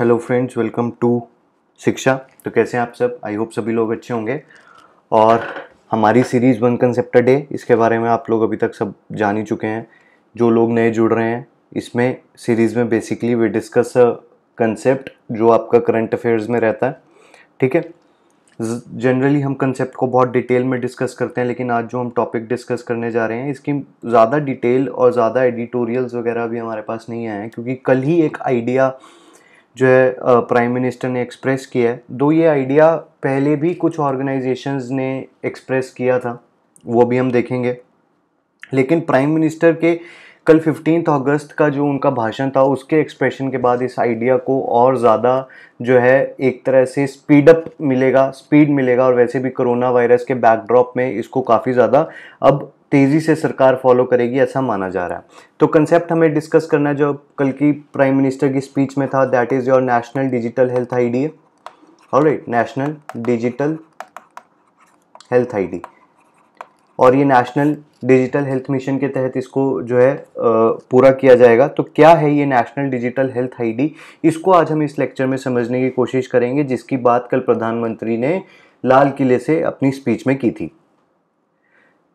hello friends welcome to शिक्षा तो कैसे हैं आप सब आई होप सभी लोग अच्छे होंगे और हमारी सीरीज़ वन कंसेप्ट डे इसके बारे में आप लोग अभी तक सब जान ही चुके हैं जो लोग नए जुड़ रहे हैं इसमें सीरीज़ में बेसिकली वे डिस्कस कंसेप्ट जो आपका करंट अफेयर्स में रहता है ठीक है जनरली हम कंसेप्ट को बहुत डिटेल में डिस्कस करते हैं लेकिन आज जो हम टॉपिक डिस्कस करने जा रहे हैं इसकी ज़्यादा डिटेल और ज़्यादा एडिटोरियल्स वगैरह भी हमारे पास नहीं आए हैं क्योंकि कल ही एक आइडिया जो है प्राइम मिनिस्टर ने एक्सप्रेस किया है दो ये आइडिया पहले भी कुछ ऑर्गेनाइजेशंस ने एक्सप्रेस किया था वो भी हम देखेंगे लेकिन प्राइम मिनिस्टर के कल फिफ्टीन अगस्त का जो उनका भाषण था उसके एक्सप्रेशन के बाद इस आइडिया को और ज़्यादा जो है एक तरह से स्पीड अप मिलेगा स्पीड मिलेगा और वैसे भी कोरोना वायरस के बैकड्रॉप में इसको काफ़ी ज़्यादा अब तेज़ी से सरकार फॉलो करेगी ऐसा माना जा रहा है तो कंसेप्ट हमें डिस्कस करना है जो कल की प्राइम मिनिस्टर की स्पीच में था that is your national digital health I D right national digital health ID और ये नेशनल डिजिटल हेल्थ मिशन के तहत इसको जो है पूरा किया जाएगा तो क्या है ये नेशनल डिजिटल हेल्थ आईडी इसको आज हम इस लेक्चर में समझने की कोशिश करेंगे जिसकी बात कल प्रधानमंत्री ने लाल किले से अपनी स्पीच में की थी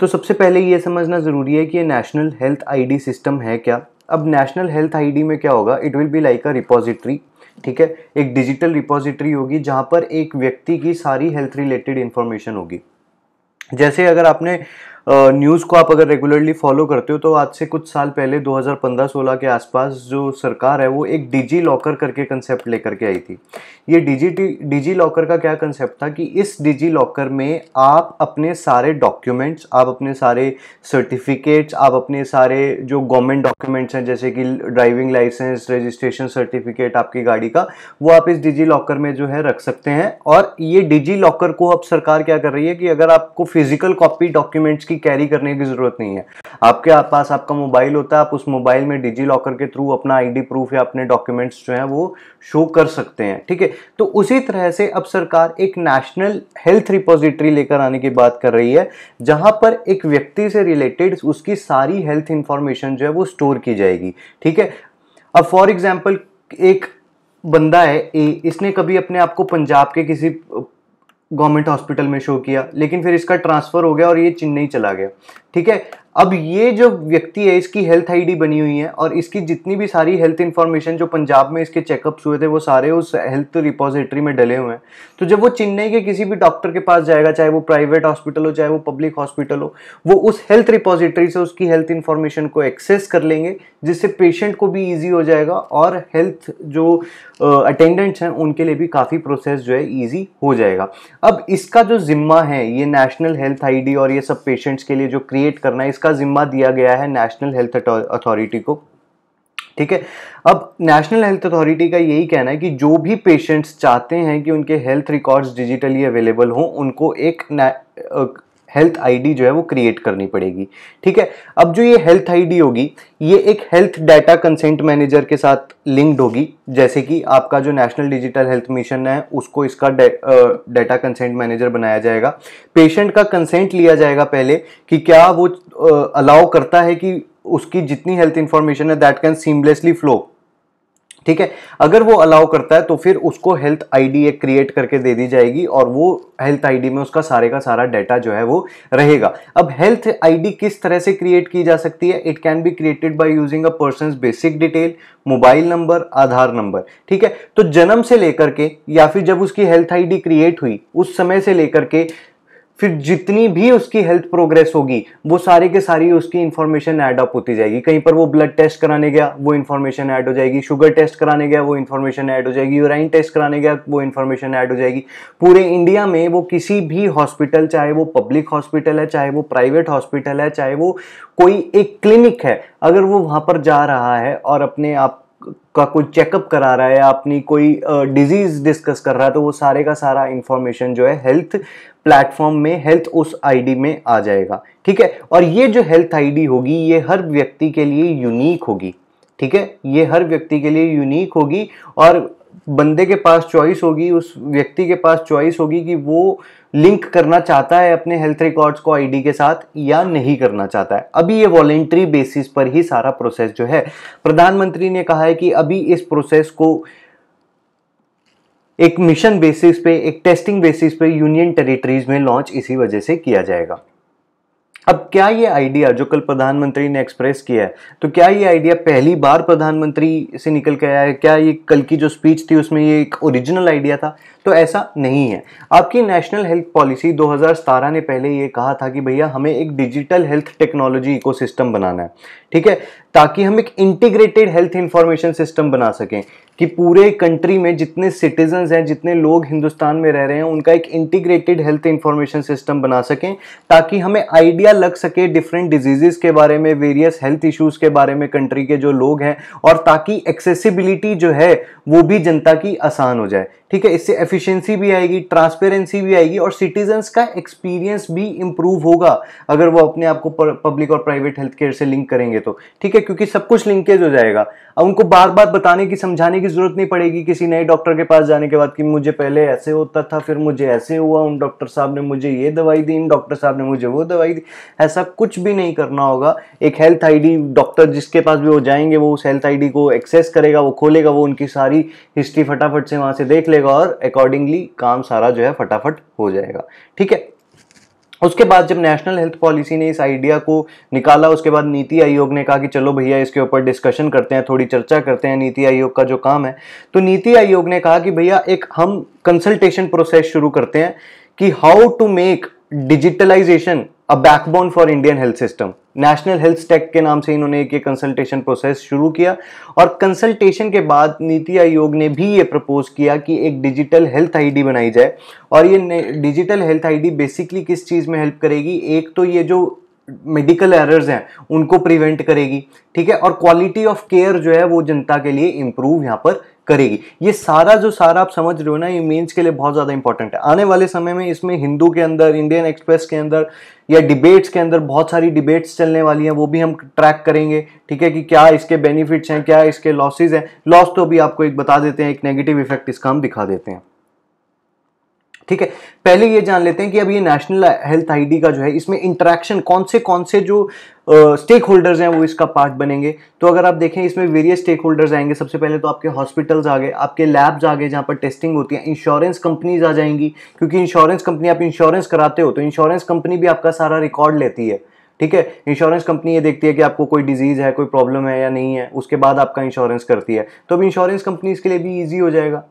तो सबसे पहले ये समझना ज़रूरी है कि ये नेशनल हेल्थ आईडी सिस्टम है क्या अब नेशनल हेल्थ आईडी में क्या होगा it will be like a repository ठीक है एक डिजिटल रिपोजिटरी होगी जहाँ पर एक व्यक्ति की सारी हेल्थ रिलेटेड इन्फॉर्मेशन होगी जैसे अगर आपने न्यूज़ को आप अगर रेगुलरली फॉलो करते हो तो आज से कुछ साल पहले 2015-16 के आसपास जो सरकार है वो एक डिजी लॉकर करके कंसेप्ट लेकर के आई थी ये डिजी डिजी लॉकर का क्या कंसेप्ट था कि इस डिजी लॉकर में आप अपने सारे डॉक्यूमेंट्स आप अपने सारे सर्टिफिकेट्स आप अपने सारे जो गवर्नमेंट डॉक्यूमेंट्स हैं जैसे कि ड्राइविंग लाइसेंस रजिस्ट्रेशन सर्टिफिकेट आपकी गाड़ी का वो आप इस डिजी लॉकर में जो है रख सकते हैं और ये डिजी लॉकर को अब सरकार क्या कर रही है कि अगर आपको फिजिकल कॉपी डॉक्यूमेंट्स उसकी कैरी करने की ज़रूरत नहीं है आपके पास आपका मोबाइल होता है आप उस मोबाइल में डिजी लॉकर के थ्रू अपना आईडी प्रूफ या अपने डॉक्यूमेंट्स जो है वो शो कर सकते हैं ठीक है तो उसी तरह से अब सरकार एक नेशनल हेल्थ रिपोजिटरी लेकर आने की बात कर रही है जहां पर एक व्यक्ति से रिलेटेड उसकी सारी हेल्थ इंफॉर्मेशन जो है वो स्टोर की जाएगी ठीक है अब फॉर एग्जाम्पल एक बंदा है ए इसने कभी अपने आप को पंजाब के किसी गवर्नमेंट हॉस्पिटल में शो किया लेकिन फिर इसका ट्रांसफ़र हो गया और ये चेन्नई चला गया ठीक है अब ये जो व्यक्ति है इसकी हेल्थ आईडी बनी हुई है और इसकी जितनी भी सारी हेल्थ इन्फॉर्मेशन जो पंजाब में इसके चेकअप्स हुए थे वो सारे उस हेल्थ रिपोजिटरी में डले हुए हैं तो जब वो चेन्नई के किसी भी डॉक्टर के पास जाएगा चाहे वो प्राइवेट हॉस्पिटल हो चाहे वो पब्लिक हॉस्पिटल हो वो उस हेल्थ रिपोजिटरी से उसकी हेल्थ इन्फॉर्मेशन को एक्सेस कर लेंगे जिससे पेशेंट को भी ईजी हो जाएगा और हेल्थ जो अटेंडेंट्स हैं उनके लिए भी काफ़ी प्रोसेस जो है ईजी हो जाएगा अब इसका जो जिम्मा है ये नेशनल हेल्थ आई और ये सब पेशेंट्स के लिए जो क्रिएट क्रिएट करना है इसका जिम्मा दिया गया है नेशनल हेल्थ अथॉरिटी को ठीक है अब नेशनल हेल्थ अथॉरिटी का यही कहना है कि जो भी पेशेंट्स चाहते हैं कि उनके हेल्थ रिकॉर्ड्स डिजिटली अवेलेबल हों उनको एक हेल्थ आईडी जो है वो क्रिएट करनी पड़ेगी ठीक है अब जो ये हेल्थ आईडी होगी ये एक हेल्थ डाटा कंसेंट मैनेजर के साथ लिंक्ड होगी जैसे कि आपका जो नेशनल डिजिटल हेल्थ मिशन है उसको इसका डाटा कंसेंट मैनेजर बनाया जाएगा पेशेंट का कंसेंट लिया जाएगा पहले कि क्या वो अलाउ करता है कि उसकी जितनी हेल्थ इंफॉर्मेशन है दैट कैन सीमलेसली फ्लो ठीक है अगर वो अलाउ करता है तो फिर उसको हेल्थ आईडी एक क्रिएट करके दे दी जाएगी और वो हेल्थ आईडी में उसका सारे का सारा डाटा जो है वो रहेगा अब हेल्थ आईडी किस तरह से क्रिएट की जा सकती है it can be created by using a person basic detail mobile number Aadhaar number ठीक है तो जन्म से लेकर के या फिर जब उसकी हेल्थ आईडी क्रिएट हुई उस समय से लेकर के फिर जितनी भी उसकी हेल्थ प्रोग्रेस होगी वो सारी के सारी उसकी इन्फॉर्मेशन ऐड अप होती जाएगी कहीं पर वो ब्लड टेस्ट कराने गया वो इन्फॉर्मेशन ऐड हो जाएगी शुगर टेस्ट कराने गया वो इन्फॉर्मेशन ऐड हो जाएगी यूराइन टेस्ट कराने गया वो इन्फॉर्मेशन ऐड हो जाएगी पूरे इंडिया में वो किसी भी हॉस्पिटल चाहे वो पब्लिक हॉस्पिटल है चाहे वो प्राइवेट हॉस्पिटल है चाहे वो कोई एक क्लिनिक है अगर वो वहाँ पर जा रहा है और अपने आप का कोई चेकअप करा रहा है या अपनी कोई डिजीज़ डिस्कस कर रहा है तो वो सारे का सारा इंफॉर्मेशन जो है हेल्थ प्लेटफॉर्म में हेल्थ उस आईडी में आ जाएगा ठीक है और ये जो हेल्थ आईडी होगी ये हर व्यक्ति के लिए यूनिक होगी ठीक है ये हर व्यक्ति के लिए यूनिक होगी और बंदे के पास चॉइस होगी उस व्यक्ति के पास चॉइस होगी कि वो लिंक करना चाहता है अपने हेल्थ रिकॉर्ड्स को आईडी के साथ या नहीं करना चाहता है अभी ये वॉलेंट्री बेसिस पर ही सारा प्रोसेस जो है प्रधानमंत्री ने कहा है कि अभी इस प्रोसेस को एक मिशन बेसिस पे एक टेस्टिंग बेसिस पे यूनियन टेरिटरीज में लॉन्च इसी वजह से किया जाएगा अब क्या ये आइडिया जो कल प्रधानमंत्री ने एक्सप्रेस किया है तो क्या ये आइडिया पहली बार प्रधानमंत्री से निकल के आया है क्या ये कल की जो स्पीच थी उसमें ये एक ओरिजिनल आइडिया था तो ऐसा नहीं है आपकी नेशनल हेल्थ पॉलिसी दो ने पहले ये कहा था कि भैया हमें एक डिजिटल हेल्थ टेक्नोलॉजी इकोसिस्टम बनाना है ठीक है ताकि हम एक इंटीग्रेटेड हेल्थ इंफॉर्मेशन सिस्टम बना सकें कि पूरे कंट्री में जितने सिटीजन्स हैं जितने लोग हिंदुस्तान में रह रहे हैं उनका एक इंटीग्रेटेड हेल्थ इंफॉर्मेशन सिस्टम बना सकें ताकि हमें आइडिया लग सके डिफरेंट डिजीजेस के बारे में वेरियस हेल्थ इश्यूज के बारे में कंट्री के जो लोग हैं और ताकि एक्सेसिबिलिटी जो है वो भी जनता की आसान हो जाए ठीक है इससे एफिशिएंसी भी आएगी ट्रांसपेरेंसी भी आएगी और सिटीजन्स का एक्सपीरियंस भी इम्प्रूव होगा अगर वो अपने आप को पब्लिक और प्राइवेट हेल्थ केयर से लिंक करेंगे तो ठीक है क्योंकि सब कुछ लिंकेज हो जाएगा अब उनको बार बार बताने की समझाने की जरूरत नहीं पड़ेगी किसी नए डॉक्टर के पास जाने के बाद कि मुझे पहले ऐसे होता था फिर मुझे ऐसे हुआ उन डॉक्टर साहब ने मुझे ये दवाई दी इन डॉक्टर साहब ने मुझे वो दवाई दी ऐसा कुछ भी नहीं करना होगा एक हेल्थ आईडी डॉक्टर जिसके पास भी वो जाएंगे वो उस हेल्थ आईडी को एक्सेस करेगा वो खोलेगा वो उनकी सारी हिस्ट्री फटाफट से वहाँ से देख लेगा और अकॉर्डिंगली काम सारा जो है फटाफट हो जाएगा ठीक है उसके बाद जब नेशनल हेल्थ पॉलिसी ने इस आइडिया को निकाला उसके बाद नीति आयोग ने कहा कि चलो भैया इसके ऊपर डिस्कशन करते हैं थोड़ी चर्चा करते हैं नीति आयोग का जो काम है तो नीति आयोग ने कहा कि भैया एक हम कंसल्टेशन प्रोसेस शुरू करते हैं कि how to make digitalization a backbone for Indian health system national health tech के नाम से इन्होंने एक कंसल्टेशन प्रोसेस शुरू किया और कंसल्टेशन के बाद नीति आयोग ने भी ये प्रपोज किया कि एक डिजिटल हेल्थ आईडी बनाई जाए और ये डिजिटल हेल्थ आईडी बेसिकली किस चीज़ में हेल्प करेगी एक तो ये जो मेडिकल एरर्स हैं उनको प्रिवेंट करेगी ठीक है और क्वालिटी ऑफ केयर जो है वो जनता के लिए इम्प्रूव यहाँ पर करेगी ये सारा जो सारा आप समझ रहे हो ना ये मेंस के लिए बहुत ज़्यादा इंपॉर्टेंट है आने वाले समय में इसमें हिंदू के अंदर इंडियन एक्सप्रेस के अंदर या डिबेट्स के अंदर बहुत सारी डिबेट्स चलने वाली हैं वो भी हम ट्रैक करेंगे ठीक है कि क्या इसके बेनिफिट्स हैं क्या इसके लॉसेज हैं लॉस तो भी आपको एक बता देते हैं एक नेगेटिव इफेक्ट इसका हम दिखा देते हैं ठीक है पहले ये जान लेते हैं कि अब ये नेशनल हेल्थ आईडी का जो है इसमें इंटरेक्शन कौन से कौन से जो स्टेक uh, होल्डर्स हैं वो इसका पार्ट बनेंगे तो अगर आप देखें इसमें वेरियस स्टेक होल्डर्स आएंगे सबसे पहले तो आपके हॉस्पिटल्स आ गए आपके लैब्स आ गए जहाँ पर टेस्टिंग होती है इंश्योरेंस कंपनीज आ जाएंगी क्योंकि इंश्योरेंस कंपनी आप इंश्योरेंस कराते हो तो इंश्योरेंस कंपनी भी आपका सारा रिकॉर्ड लेती है ठीक है इंश्योरेंस कंपनी ये देखती है कि आपको कोई डिजीज़ है कोई प्रॉब्लम है या नहीं है उसके बाद आपका इंश्योरेंस करती है तो अब इंश्योरेंस कंपनीज के लिए भी ईजी हो जाएगा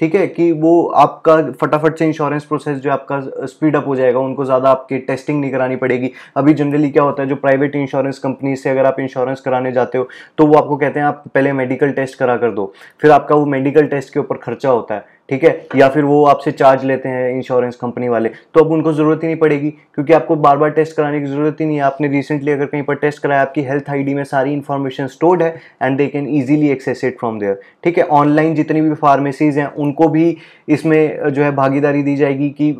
ठीक है कि वो आपका फटाफट से इंश्योरेंस प्रोसेस जो आपका स्पीड अप हो जाएगा उनको ज़्यादा आपकी टेस्टिंग नहीं करानी पड़ेगी अभी जनरली क्या होता है जो प्राइवेट इंश्योरेंस कंपनी से अगर आप इंश्योरेंस कराने जाते हो तो वो आपको कहते हैं आप पहले मेडिकल टेस्ट करा कर दो फिर आपका वो मेडिकल टेस्ट के ऊपर खर्चा होता है ठीक है या फिर वो आपसे चार्ज लेते हैं इंश्योरेंस कंपनी वाले तो अब उनको ज़रूरत ही नहीं पड़ेगी क्योंकि आपको बार बार टेस्ट कराने की ज़रूरत ही नहीं है आपने रिसेंटली अगर कहीं पर टेस्ट कराया आपकी हेल्थ आईडी में सारी इन्फॉर्मेशन स्टोर्ड है and they can easily access it from there ठीक है ऑनलाइन जितनी भी फार्मेसीज़ हैं उनको भी इसमें जो है भागीदारी दी जाएगी कि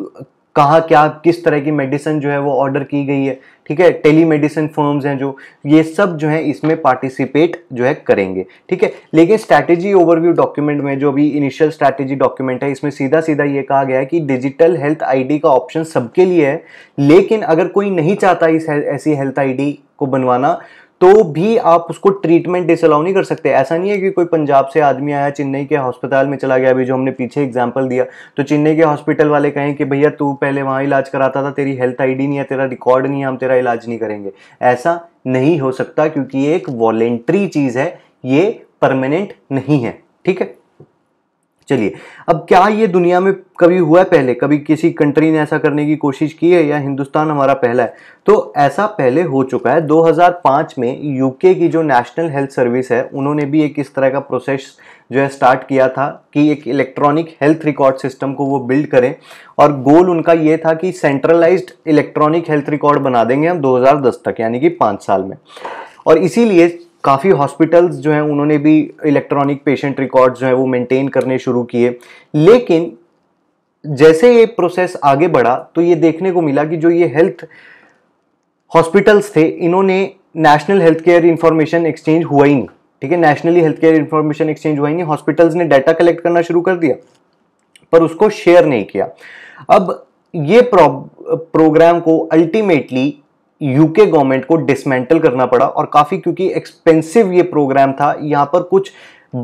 कहाँ क्या किस तरह की मेडिसिन जो है वो ऑर्डर की गई है ठीक है टेली मेडिसिन फर्म्स हैं जो ये सब जो है इसमें पार्टिसिपेट जो है करेंगे ठीक है लेकिन स्ट्रैटेजी ओवरव्यू डॉक्यूमेंट में जो भी इनिशियल स्ट्रैटेजी डॉक्यूमेंट है इसमें सीधा सीधा ये कहा गया है कि डिजिटल हेल्थ आईडी का ऑप्शन सबके लिए है लेकिन अगर कोई नहीं चाहता इस ऐसी हेल्थ आईडी को बनवाना तो भी आप उसको ट्रीटमेंट डिसअलाउ नहीं कर सकते ऐसा नहीं है कि कोई पंजाब से आदमी आया चेन्नई के हॉस्पिटल में चला गया अभी जो हमने पीछे एग्जाम्पल दिया तो चेन्नई के हॉस्पिटल वाले कहें कि भैया तू पहले वहाँ इलाज कराता था तेरी हेल्थ आईडी नहीं है तेरा रिकॉर्ड नहीं है हम तेरा इलाज नहीं करेंगे ऐसा नहीं हो सकता क्योंकि ये एक वॉलेंट्री चीज़ है ये परमानेंट नहीं है ठीक है चलिए अब क्या ये दुनिया में कभी हुआ है पहले कभी किसी कंट्री ने ऐसा करने की कोशिश की है या हिंदुस्तान हमारा पहला है तो ऐसा पहले हो चुका है 2005 में यूके की जो नेशनल हेल्थ सर्विस है उन्होंने भी एक इस तरह का प्रोसेस जो है स्टार्ट किया था कि एक इलेक्ट्रॉनिक हेल्थ रिकॉर्ड सिस्टम को वो बिल्ड करें और गोल उनका ये था कि सेंट्रलाइज्ड इलेक्ट्रॉनिक हेल्थ रिकॉर्ड बना देंगे हम 2010 तक यानी कि पाँच साल में और इसीलिए काफ़ी हॉस्पिटल्स जो हैं उन्होंने भी इलेक्ट्रॉनिक पेशेंट रिकॉर्ड जो है वो मेंटेन करने शुरू किए लेकिन जैसे ये प्रोसेस आगे बढ़ा तो ये देखने को मिला कि जो ये हेल्थ हॉस्पिटल्स थे इन्होंने national health care information exchange हुआ ही नहीं ठीक है nationally health care information exchange हुआ ही नहीं हॉस्पिटल्स ने डाटा कलेक्ट करना शुरू कर दिया पर उसको शेयर नहीं किया अब ये प्रोग्राम को अल्टीमेटली यूके गवर्नमेंट को डिसमेंटल करना पड़ा और काफ़ी क्योंकि एक्सपेंसिव ये प्रोग्राम था यहां पर कुछ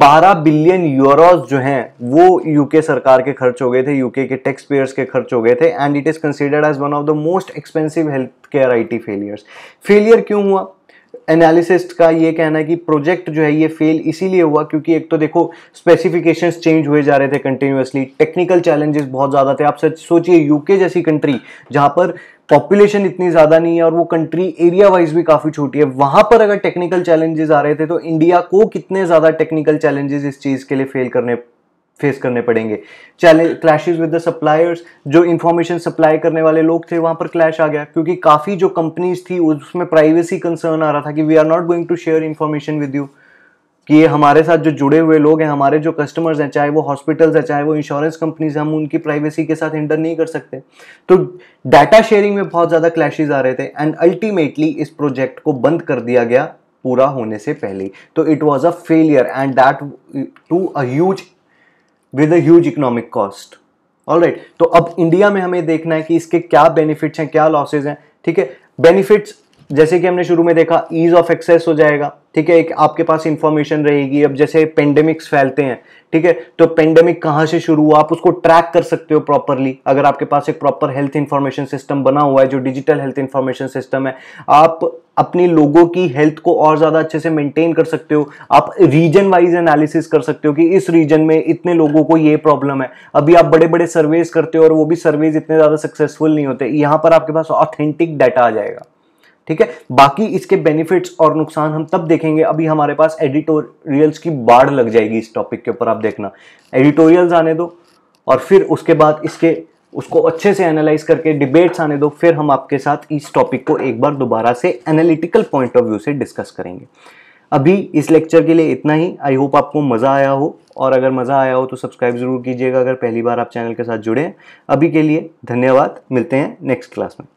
12 बिलियन यूरोज जो हैं वो यूके सरकार के खर्च हो गए थे यूके के टैक्स पेयर्स के खर्च हो गए थे and it is considered as one of the most expensive health care T failures failure क्यों हुआ एनालिसिस्ट का ये कहना है कि प्रोजेक्ट जो है ये फेल इसीलिए हुआ क्योंकि एक तो देखो स्पेसिफिकेशंस चेंज हुए जा रहे थे कंटिन्यूसली टेक्निकल चैलेंजेस बहुत ज़्यादा थे आप सोचिए यूके जैसी कंट्री जहाँ पर पॉपुलेशन इतनी ज़्यादा नहीं है और वो कंट्री एरिया वाइज भी काफ़ी छोटी है वहाँ पर अगर टेक्निकल चैलेंजेस आ रहे थे तो इंडिया को कितने ज़्यादा टेक्निकल चैलेंजेस इस चीज़ के लिए फेल करने फेस करने पड़ेंगे challenge clashes with the suppliers जो इन्फॉर्मेशन सप्लाई करने वाले लोग थे वहाँ पर क्लैश आ गया क्योंकि काफ़ी जो कंपनीज थी उसमें प्राइवेसी कंसर्न आ रहा था कि we are not going to share information with you कि ये हमारे साथ जो जुड़े हुए लोग हैं हमारे जो कस्टमर्स हैं चाहे वो हॉस्पिटल्स हैं चाहे वो इंश्योरेंस कंपनीज हैं हम उनकी प्राइवेसी के साथ इंटर नहीं कर सकते तो डाटा शेयरिंग में बहुत ज़्यादा क्लैशेज आ रहे थे एंड अल्टीमेटली इस प्रोजेक्ट को बंद कर दिया गया पूरा होने से पहले तो it was a failure and that too us with us economic cost all right तो अब इंडिया में हमें देखना है कि इसके क्या बेनिफिट्स हैं क्या लॉसेज हैं ठीक है बेनिफिट्स जैसे कि हमने शुरू में देखा ईज ऑफ एक्सेस हो जाएगा ठीक है एक आपके पास इंफॉर्मेशन रहेगी अब जैसे पेंडेमिक्स फैलते हैं ठीक है तो पेंडेमिक कहाँ से शुरू हुआ आप उसको ट्रैक कर सकते हो प्रॉपरली अगर आपके पास एक प्रॉपर हेल्थ इंफॉर्मेशन सिस्टम बना हुआ है जो डिजिटल हेल्थ इंफॉर्मेशन सिस्टम है आप अपने लोगों की हेल्थ को और ज़्यादा अच्छे से मेंटेन कर सकते हो आप रीजन वाइज एनालिसिस कर सकते हो कि इस रीजन में इतने लोगों को ये प्रॉब्लम है अभी आप बड़े बड़े सर्वेज करते हो और वो भी सर्वेज इतने ज़्यादा सक्सेसफुल नहीं होते यहां पर आपके पास ऑथेंटिक डाटा आ जाएगा ठीक है बाकी इसके बेनिफिट्स और नुकसान हम तब देखेंगे अभी हमारे पास एडिटोरियल्स की बाढ़ लग जाएगी इस टॉपिक के ऊपर आप देखना एडिटोरियल्स आने दो और फिर उसके बाद इसके उसको अच्छे से एनालाइज करके डिबेट्स आने दो फिर हम आपके साथ इस टॉपिक को एक बार दोबारा से एनालिटिकल पॉइंट ऑफ व्यू से डिस्कस करेंगे अभी इस लेक्चर के लिए इतना ही आई होप आपको मज़ा आया हो और अगर मज़ा आया हो तो सब्सक्राइब ज़रूर कीजिएगा अगर पहली बार आप चैनल के साथ जुड़े हैं अभी के लिए धन्यवाद मिलते हैं नेक्स्ट क्लास में